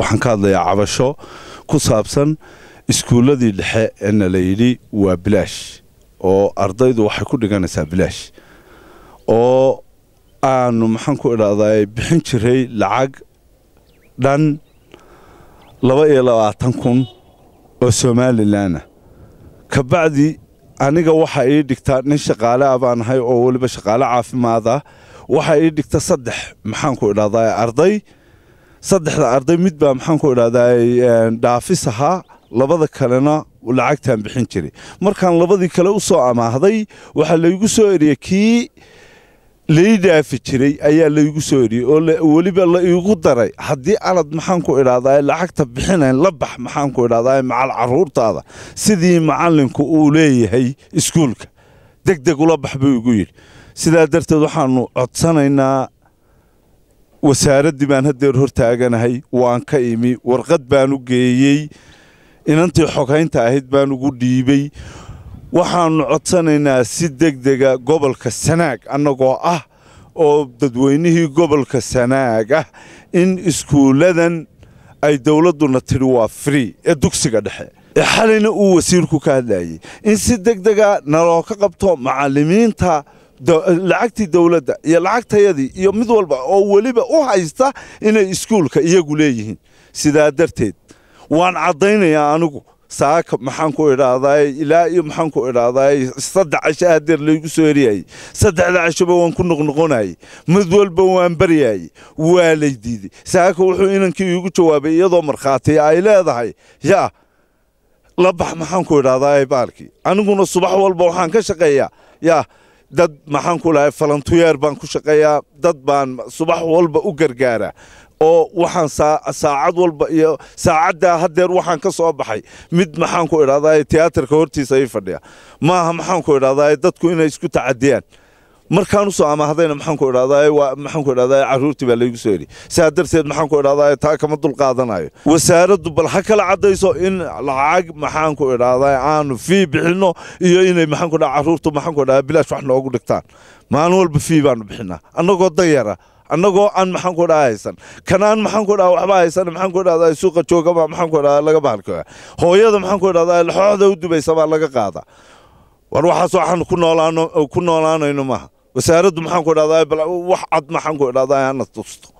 waxaan ka hadlayaa cabasho ku saabsan iskuulladii dhexe eena la yidhi waa bilaash oo ardaydu waxay ku dhiganaysaa bilaash oo aanu maxaan ku idhaahdaa bixin jiray lacag dhan laba iyo labaatan kun oo somalilanna ah. kabacdi aniga waxaa ii dhigtaa nin shaqaale ah baan ahay oo weliba shaqaale caafimaada ah, waxaa ii dhigta saddex maxaan ku idhaahdaa arday saddexda arday mid baa maxaanku idhahdaa eh, dhaafis ahaa labada kalena lacagtan bixin jiray markaan labadii kale u soo amaahday waxaa laygu soo eriyey kii lai dhaafi jiray ayaa laygu soo eriyey oo weliba la iigu daray haddii alad maxaanku idhahdaa lacagta bixinan la bax maxaanku idhahdaa macal caruurtaada sidii macalinku uu leeyahay iskuulka deg deg ula bax buu igu yidhi sidaa darteed waxaanu codsanaynaa wasaaraddii baan haddeer hortaaganahay waan ka imi warqad baan u geeyey inantii xogaynta ahayd baan ugu dhiibay waxaanu codsanaynaa si deg dega gobolka sanaag annagoo ah oo dadweynihii gobolka sanaag ah in iskuulladan ay dowladduna tidhi waa free ee dugsiga dhexe ee xalayna uu wasiirku ka hadlayay in si deg dega naloo ka qabto macallimiinta Eh, lacagtii dowladda iyo lacagtayadii iyo mid walba oo weliba u haysta inay iskuulka iyagu leeyihiin sidaa darteed waan caddaynayaa anigu saaka maxaanku idhaahdaay ilaa iyo maxaanku idhaahdaay saddex casho aadeer laygu soo eriyayey saddexda cashoba waan ku noqnoqonayey mid walba waan baryayey waa lay diiday saaka wuxuu inankii iigu jawaabay iyadoo markhaati ay leedahay yaa labax maxaanku idhaahdaay baalkii aniguna subax walba waxaan ka shaqeeyaa yaa dad maxaan ku lahay falantuyeer baan ku shaqeeyaa dad baan subax walba u gargaara oo waxaan saacad walba iyo saacaddaa haddeer waxaan ka soo baxay mid maxaanku idhahdaye tiyaatarka hortiisa ay fadhiya maaha maxaanku idhahdaye dadku inay isku tacadiyaan markaan usoo amahdayna maxaanku idhahdaa maxaanku idhahdaa caruurtii baa laygu soo yidhi sidaa darteed maxaanku idhahdaa taa kama dulqaadanayo wasaaraddu bal ha kala caddayso in lacag maxaanku idhahdaa aanu fii bixinno iyo inay maxaanku idhaha carruurtu maxaanku idhahdaa bilaash wax noogu dhigtaan maalin walba fii baanu bixinaa annagoo danyara annagoo aan maxaanku idhaha haysan kanaan maxaanku idhaha waxba haysan maxaanku idhahdaa suuqa joogabaa maxaanku idhahdaa laga bahalkooya hooyada maxaanku idhahdaa laxooxda u dubaysa baa laga qaada war waxaas waxaan ku noolaano ku noolaanayno maaha wasaaraddu maxaan ku idhahdaa wax cad maxaan ku idhahdaa ana tusto